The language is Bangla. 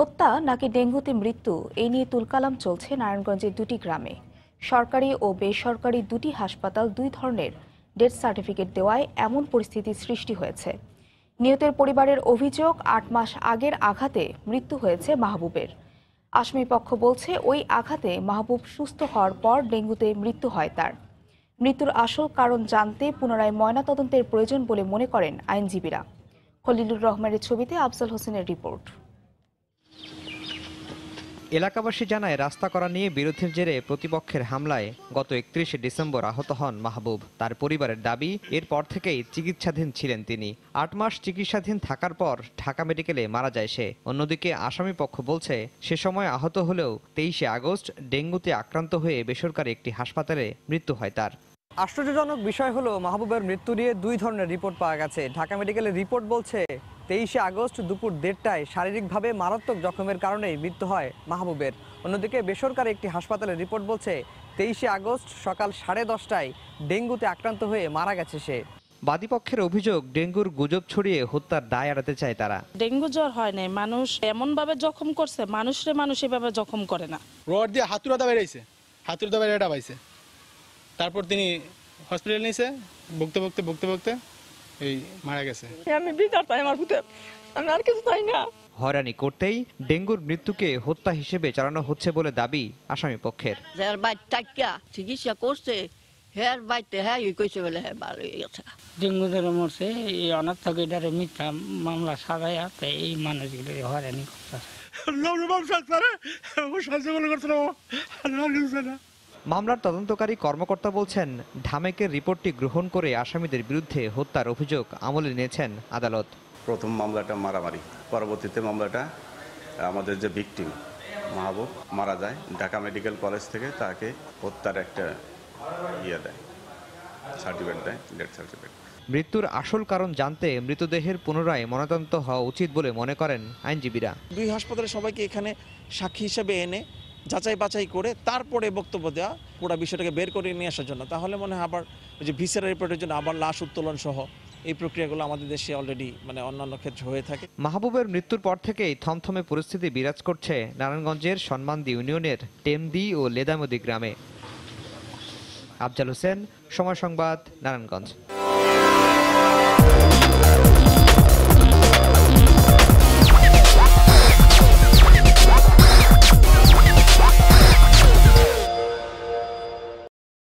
হত্যা নাকি ডেঙ্গুতে মৃত্যু এই নিয়ে তুলকালাম চলছে নারায়ণগঞ্জের দুটি গ্রামে সরকারি ও বেসরকারি দুটি হাসপাতাল দুই ধরনের ডেথ সার্টিফিকেট দেওয়ায় এমন পরিস্থিতি সৃষ্টি হয়েছে নিহতের পরিবারের অভিযোগ আট মাস আগের আঘাতে মৃত্যু হয়েছে মাহবুবের আসামিপক্ষ পক্ষ বলছে ওই আঘাতে মাহবুব সুস্থ হওয়ার পর ডেঙ্গুতে মৃত্যু হয় তার মৃত্যুর আসল কারণ জানতে পুনরায় ময়নাতদন্তের প্রয়োজন বলে মনে করেন আইনজীবীরা খলিলুর রহমানের ছবিতে আফজাল হোসেনের রিপোর্ট এলাকাবাসী জানায় রাস্তা করা নিয়ে বিরোধের জেরে প্রতিপক্ষের হামলায় গত একত্রিশে ডিসেম্বর আহত হন মাহবুব তার পরিবারের দাবি এরপর থেকেই চিকিৎসাধীন ছিলেন তিনি আট মাস চিকিৎসাধীন থাকার পর ঢাকা মেডিকেলে মারা যায় সে অন্যদিকে আসামি পক্ষ বলছে সে সময় আহত হলেও তেইশে আগস্ট ডেঙ্গুতে আক্রান্ত হয়ে বেসরকারি একটি হাসপাতালে মৃত্যু হয় তার আশ্চর্যজনক বিষয় হলো মাহবুবের মৃত্যু নিয়ে দুই ধরনের রিপোর্ট পাওয়া গেছে ঢাকা মেডিকেলের রিপোর্ট বলছে তেইশে আগস্ট দুপুর দেড়টায় শারীরিকভাবে মারাত্মক জখমের কারণেই মৃত্যু হয় মাহবুবের অন্যদিকে বেসরকারি একটি হাসপাতালের রিপোর্ট বলছে তেইশে আগস্ট সকাল সাড়ে দশটায় ডেঙ্গুতে আক্রান্ত হয়ে মারা গেছে সে বাদীপক্ষের অভিযোগ ডেঙ্গুর গুজব ছড়িয়ে হত্যার দায় এড়াতে চায় তারা ডেঙ্গু জ্বর হয় নাই মানুষ এমন ভাবে জখম করছে মানুষরে মানুষ এভাবে জখম করে না রড দিয়ে হাতুড়া বেড়াইছে হাতুড়া দাবাই এটা পাইছে তারপর তিনি হসপিটাল নিয়েছে ভুগতে ভুগতে ভুগতে ভুগতে এই মারা গেছে আমি বিচার চাই আমার ভূতে আমি আর কিছু চাই না হয়রানি করতেই ডেঙ্গুর মৃত্যুকে হত্যা হিসেবে চালানো হচ্ছে বলে দাবি আসামি পক্ষের যার বাইর চিকিৎসা করছে হ্যাঁ বাইতে হ্যাঁ ই কইছে বলে হ্যাঁ ভালো গেছে ডেঙ্গু ধরে মরছে এই অনাথ থেকে ধরে মিথ্যা মামলা সাজায় আছে এই মানুষগুলো হয়রানি করতেছে লোক ব্যবসা করে সাহায্য করতে না মামলার তদন্তকারী কর্মকর্তা বলছেন ঢামেকের রিপোর্টটি গ্রহণ করে আসামিদের বিরুদ্ধে হত্যার অভিযোগ আমলে নিয়েছেন আদালত প্রথম মামলাটা মারামারি পরবর্তীতে মামলাটা আমাদের যে ভিকটিম মাহবুব মারা যায় ঢাকা মেডিকেল কলেজ থেকে তাকে হত্যার একটা ইয়ে দেয় সার্টিফিকেট দেয় ডেথ সার্টিফিকেট মৃত্যুর আসল কারণ জানতে মৃতদেহের পুনরায় ময়নাতন্ত হওয়া উচিত বলে মনে করেন আইনজীবীরা দুই হাসপাতালে সবাইকে এখানে সাক্ষী হিসেবে এনে যাচাই বাছাই করে তারপরে বক্তব্য দেওয়া পুরো বিষয়টাকে বের করে নিয়ে আসার জন্য তাহলে মনে হয় আবার যে ভিসার রিপোর্টের জন্য আবার লাশ উত্তোলন সহ এই প্রক্রিয়াগুলো আমাদের দেশে অলরেডি মানে অন্যান্য ক্ষেত্রে হয়ে থাকে মাহবুবের মৃত্যুর পর থেকেই থমথমে পরিস্থিতি বিরাজ করছে নারায়ণগঞ্জের সম্মানদি ইউনিয়নের টেমদি ও লেদামদি গ্রামে আফজাল হোসেন সময় সংবাদ নারায়ণগঞ্জ